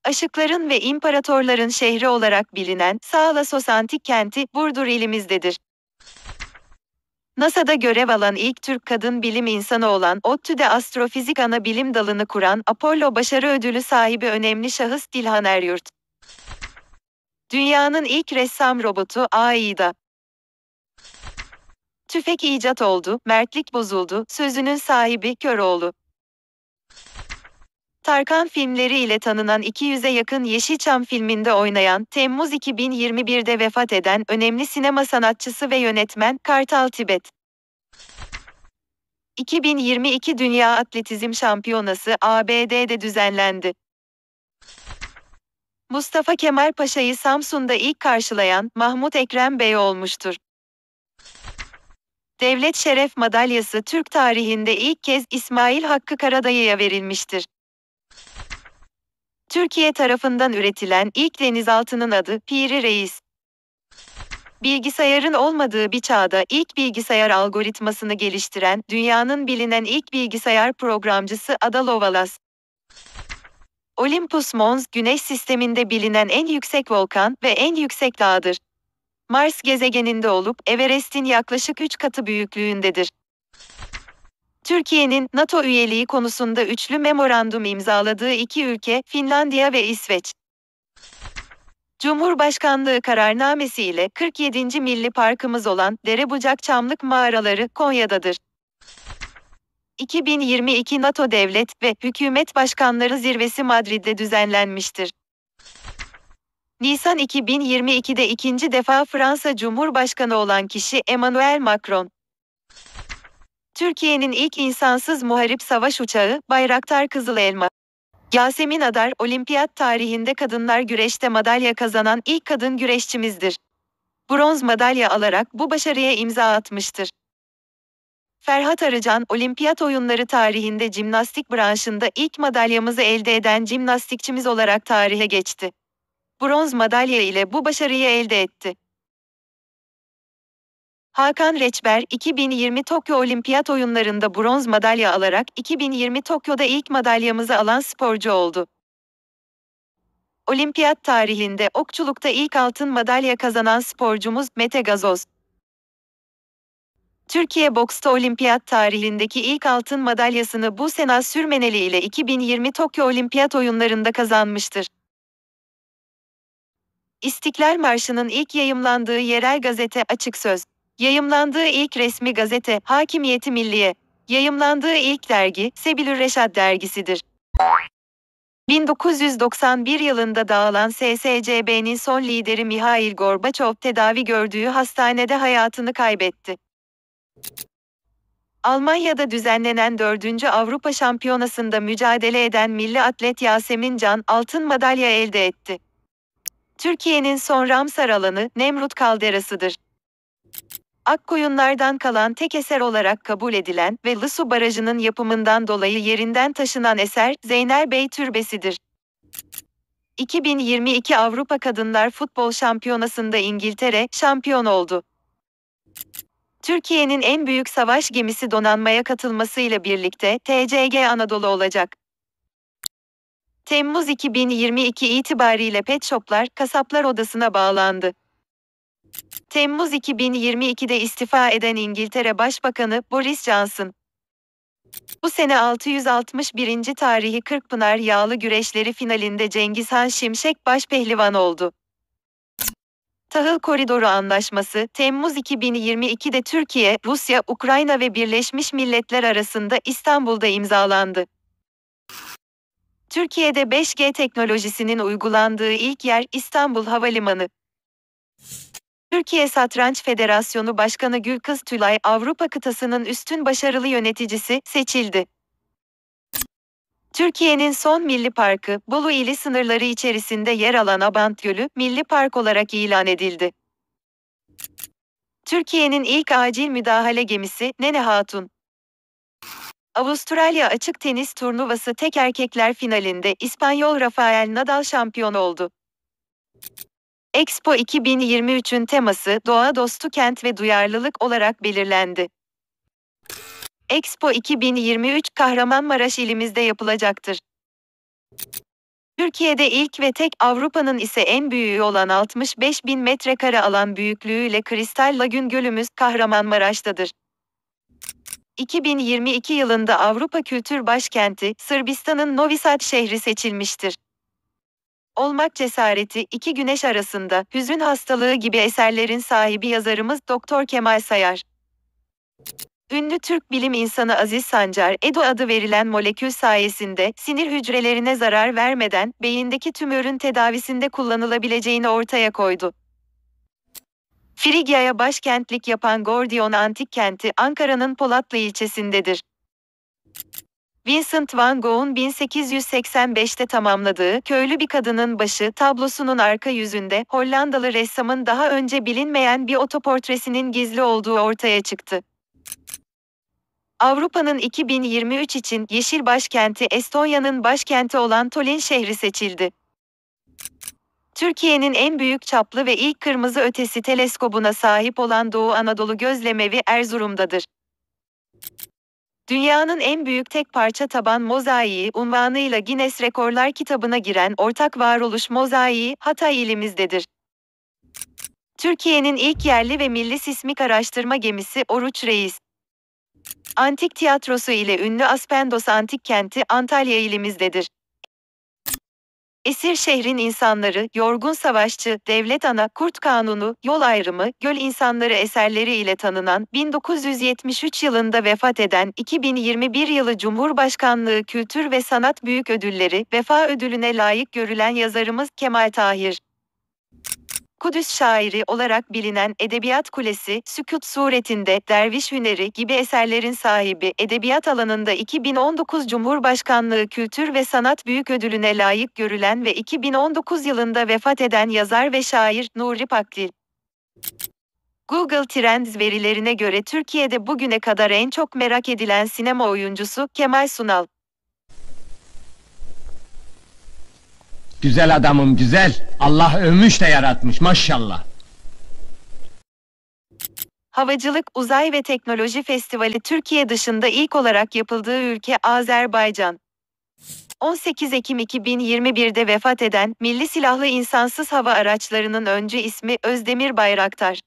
Aşıkların ve imparatorların şehri olarak bilinen Sağla Sosantik kenti Burdur ilimizdedir. NASA'da görev alan ilk Türk kadın bilim insanı olan ODTÜ'de astrofizik ana bilim dalını kuran Apollo Başarı Ödülü sahibi önemli şahıs Dilhan Eryurt. Dünyanın ilk ressam robotu AI'da. Tüfek icat oldu, mertlik bozuldu, sözünün sahibi Köroğlu. Tarkan filmleri ile tanınan 200'e yakın Yeşilçam filminde oynayan, Temmuz 2021'de vefat eden önemli sinema sanatçısı ve yönetmen Kartal Tibet. 2022 Dünya Atletizm Şampiyonası ABD'de düzenlendi. Mustafa Kemal Paşa'yı Samsun'da ilk karşılayan Mahmut Ekrem Bey olmuştur. Devlet Şeref Madalyası Türk tarihinde ilk kez İsmail Hakkı Karadayı'ya verilmiştir. Türkiye tarafından üretilen ilk denizaltının adı Piri Reis. Bilgisayarın olmadığı bir çağda ilk bilgisayar algoritmasını geliştiren dünyanın bilinen ilk bilgisayar programcısı Ada Lovelace. Olympus Mons, Güneş sisteminde bilinen en yüksek volkan ve en yüksek dağdır. Mars gezegeninde olup Everest'in yaklaşık 3 katı büyüklüğündedir. Türkiye'nin NATO üyeliği konusunda üçlü memorandum imzaladığı iki ülke Finlandiya ve İsveç. Cumhurbaşkanlığı kararnamesi ile 47. Milli Parkımız olan Derebucak Çamlık Mağaraları Konya'dadır. 2022 NATO devlet ve hükümet başkanları zirvesi Madrid'de düzenlenmiştir. Nisan 2022'de ikinci defa Fransa Cumhurbaşkanı olan kişi Emmanuel Macron, Türkiye'nin ilk insansız muharip savaş uçağı Bayraktar Kızıl Elma. Yasemin Adar, olimpiyat tarihinde kadınlar güreşte madalya kazanan ilk kadın güreşçimizdir. Bronz madalya alarak bu başarıya imza atmıştır. Ferhat Arıcan, olimpiyat oyunları tarihinde jimnastik branşında ilk madalyamızı elde eden jimnastikçimiz olarak tarihe geçti. Bronz madalya ile bu başarıyı elde etti. Hakan Reçber, 2020 Tokyo Olimpiyat oyunlarında bronz madalya alarak 2020 Tokyo'da ilk madalyamızı alan sporcu oldu. Olimpiyat tarihinde okçulukta ilk altın madalya kazanan sporcumuz Mete Gazoz. Türkiye boksta olimpiyat tarihindeki ilk altın madalyasını bu sena sürmeneli ile 2020 Tokyo Olimpiyat oyunlarında kazanmıştır. İstiklal Marşı'nın ilk yayımlandığı yerel gazete Açık Söz Yayımlandığı ilk resmi gazete Hakimiyeti Milliye, yayımlandığı ilk dergi Sebilür Reşat dergisidir. 1991 yılında dağılan SSCB'nin son lideri Mihail Gorbaçov tedavi gördüğü hastanede hayatını kaybetti. Almanya'da düzenlenen 4. Avrupa Şampiyonası'nda mücadele eden milli atlet Yasemin Can altın madalya elde etti. Türkiye'nin son Ramsar alanı Nemrut Kalderası'dır. Akkoyunlardan kalan tek eser olarak kabul edilen ve Lısu Barajı'nın yapımından dolayı yerinden taşınan eser Zeynel Bey Türbesi'dir. 2022 Avrupa Kadınlar Futbol Şampiyonası'nda İngiltere şampiyon oldu. Türkiye'nin en büyük savaş gemisi donanmaya katılmasıyla birlikte TCG Anadolu olacak. Temmuz 2022 itibariyle pet shoplar kasaplar odasına bağlandı. Temmuz 2022'de istifa eden İngiltere Başbakanı Boris Johnson, bu sene 661. tarihi Kırkpınar Yağlı Güreşleri finalinde Cengizhan Şimşek başpehlivan oldu. Tahıl Koridoru Anlaşması, Temmuz 2022'de Türkiye, Rusya, Ukrayna ve Birleşmiş Milletler arasında İstanbul'da imzalandı. Türkiye'de 5G teknolojisinin uygulandığı ilk yer İstanbul Havalimanı. Türkiye Satranç Federasyonu Başkanı Gülkız Tülay Avrupa kıtasının üstün başarılı yöneticisi seçildi. Türkiye'nin son milli parkı Bolu ili sınırları içerisinde yer alan Abant Gölü milli park olarak ilan edildi. Türkiye'nin ilk acil müdahale gemisi Nene Hatun Avustralya Açık Tenis Turnuvası tek erkekler finalinde İspanyol Rafael Nadal şampiyon oldu. Expo 2023'ün teması Doğa Dostu Kent ve Duyarlılık olarak belirlendi. Expo 2023 Kahramanmaraş ilimizde yapılacaktır. Türkiye'de ilk ve tek Avrupa'nın ise en büyüğü olan 65 bin metrekare alan büyüklüğüyle Kristal Lagün Gölümüz Kahramanmaraş'tadır. 2022 yılında Avrupa Kültür Başkenti, Sırbistan'ın Novi Sad şehri seçilmiştir. Olmak Cesareti, İki Güneş Arasında, Hüzün Hastalığı gibi eserlerin sahibi yazarımız Doktor Kemal Sayar. Ünlü Türk bilim insanı Aziz Sancar, EDO adı verilen molekül sayesinde sinir hücrelerine zarar vermeden beyindeki tümörün tedavisinde kullanılabileceğini ortaya koydu. Frigya'ya başkentlik yapan Gordion Antik Kenti Ankara'nın Polatlı ilçesindedir. Vincent van Gogh'un 1885'te tamamladığı Köylü Bir Kadının Başı tablosunun arka yüzünde Hollandalı ressamın daha önce bilinmeyen bir otoportresinin gizli olduğu ortaya çıktı. Avrupa'nın 2023 için yeşil başkenti Estonya'nın başkenti olan Tolin şehri seçildi. Türkiye'nin en büyük çaplı ve ilk kırmızı ötesi teleskobuna sahip olan Doğu Anadolu Gözlemevi Erzurum'dadır. Dünyanın en büyük tek parça taban mozaiği unvanıyla Guinness Rekorlar kitabına giren ortak varoluş mozaiği Hatay ilimizdedir. Türkiye'nin ilk yerli ve milli sismik araştırma gemisi Oruç Reis. Antik tiyatrosu ile ünlü Aspendos Antik Kenti Antalya ilimizdedir. Esir şehrin insanları, yorgun savaşçı, devlet ana, kurt kanunu, yol ayrımı, göl insanları eserleri ile tanınan, 1973 yılında vefat eden 2021 yılı Cumhurbaşkanlığı Kültür ve Sanat Büyük Ödülleri, Vefa Ödülüne layık görülen yazarımız Kemal Tahir. Kudüs şairi olarak bilinen Edebiyat Kulesi, Sükut Suretinde, Derviş Hüneri gibi eserlerin sahibi edebiyat alanında 2019 Cumhurbaşkanlığı Kültür ve Sanat Büyük Ödülüne layık görülen ve 2019 yılında vefat eden yazar ve şair Nuri Paklil. Google Trends verilerine göre Türkiye'de bugüne kadar en çok merak edilen sinema oyuncusu Kemal Sunal. Güzel adamım güzel. Allah övmüş de yaratmış maşallah. Havacılık Uzay ve Teknoloji Festivali Türkiye dışında ilk olarak yapıldığı ülke Azerbaycan. 18 Ekim 2021'de vefat eden Milli Silahlı İnsansız Hava Araçlarının öncü ismi Özdemir Bayraktar.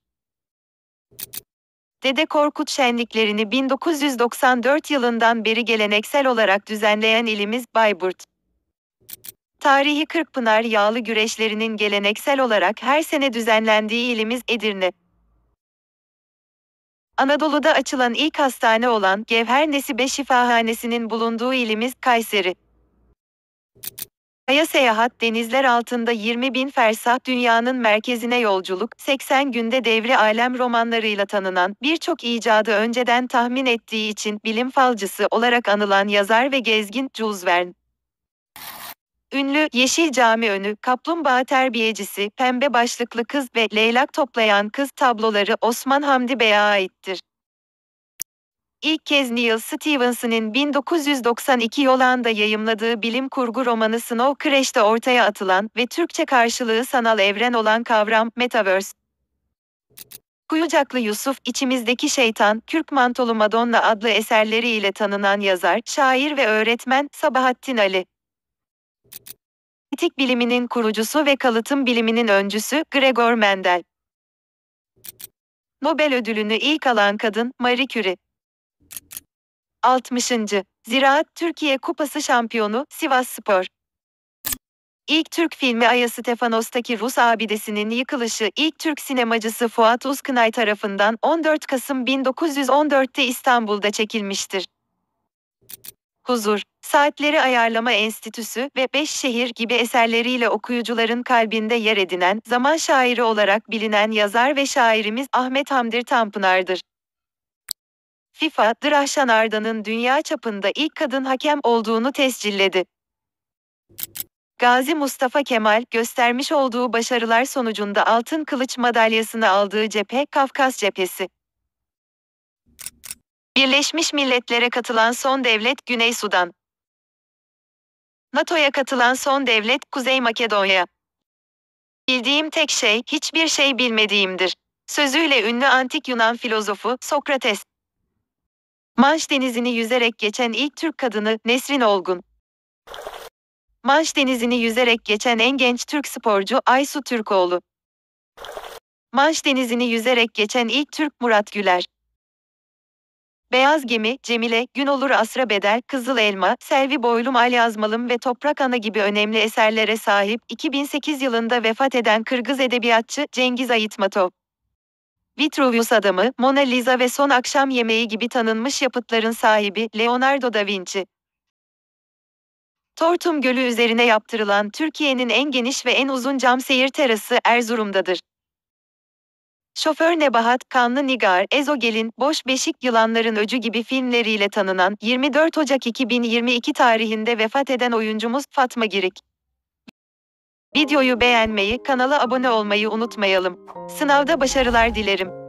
Dede Korkut şenliklerini 1994 yılından beri geleneksel olarak düzenleyen ilimiz Bayburt. Tarihi Kırkpınar yağlı güreşlerinin geleneksel olarak her sene düzenlendiği ilimiz Edirne. Anadolu'da açılan ilk hastane olan Gevher Nesibe Şifahanesi'nin bulunduğu ilimiz Kayseri. Kaya seyahat denizler altında 20 bin fersah dünyanın merkezine yolculuk, 80 günde devre alem romanlarıyla tanınan, birçok icadı önceden tahmin ettiği için bilim falcısı olarak anılan yazar ve gezgin Jules Verne. Ünlü Yeşil Cami önü, kaplumbağa terbiyecisi, pembe başlıklı kız ve leylak toplayan kız tabloları Osman Hamdi Bey'e aittir. İlk kez Neil Stevenson'in 1992 Yolanda yayımladığı bilim kurgu romanı Snow Crash'te ortaya atılan ve Türkçe karşılığı sanal evren olan kavram Metaverse. Kuyucaklı Yusuf, İçimizdeki Şeytan, Kürk Mantolu Madonna adlı eserleriyle tanınan yazar, şair ve öğretmen Sabahattin Ali. Etik biliminin kurucusu ve kalıtım biliminin öncüsü Gregor Mendel. Nobel ödülünü ilk alan kadın Marie Curie. 60. Ziraat Türkiye Kupası şampiyonu Sivas Spor. İlk Türk filmi Aya Stefanos'taki Rus abidesinin yıkılışı ilk Türk sinemacısı Fuat Uzkınay tarafından 14 Kasım 1914'te İstanbul'da çekilmiştir. Huzur, Saatleri Ayarlama Enstitüsü ve Beş Şehir gibi eserleriyle okuyucuların kalbinde yer edinen, zaman şairi olarak bilinen yazar ve şairimiz Ahmet Hamdir Tanpınar'dır. FIFA, Drahşan Arda'nın dünya çapında ilk kadın hakem olduğunu tescilledi. Gazi Mustafa Kemal, göstermiş olduğu başarılar sonucunda Altın Kılıç Madalyasını aldığı cephe Kafkas Cephesi. Birleşmiş Milletler'e katılan son devlet Güney Sudan. NATO'ya katılan son devlet Kuzey Makedonya. Bildiğim tek şey hiçbir şey bilmediğimdir. Sözüyle ünlü antik Yunan filozofu Sokrates. Manş denizini yüzerek geçen ilk Türk kadını Nesrin Olgun. Manş denizini yüzerek geçen en genç Türk sporcu Aysu Türkoğlu. Manş denizini yüzerek geçen ilk Türk Murat Güler. Beyaz Gemi, Cemile, Gün Olur Asra Bedel, Kızıl Elma, Selvi Boylum Al Yazmalım ve Toprak Ana gibi önemli eserlere sahip 2008 yılında vefat eden Kırgız edebiyatçı Cengiz Ayitmatov. Vitruvius Adamı, Mona Lisa ve Son Akşam Yemeği gibi tanınmış yapıtların sahibi Leonardo da Vinci. Tortum Gölü üzerine yaptırılan Türkiye'nin en geniş ve en uzun cam seyir terası Erzurum'dadır. Şoför Nebahat, Kanlı Nigar, Ezo Gelin, Boş Beşik Yılanların Öcü gibi filmleriyle tanınan 24 Ocak 2022 tarihinde vefat eden oyuncumuz Fatma Girik. Videoyu beğenmeyi, kanala abone olmayı unutmayalım. Sınavda başarılar dilerim.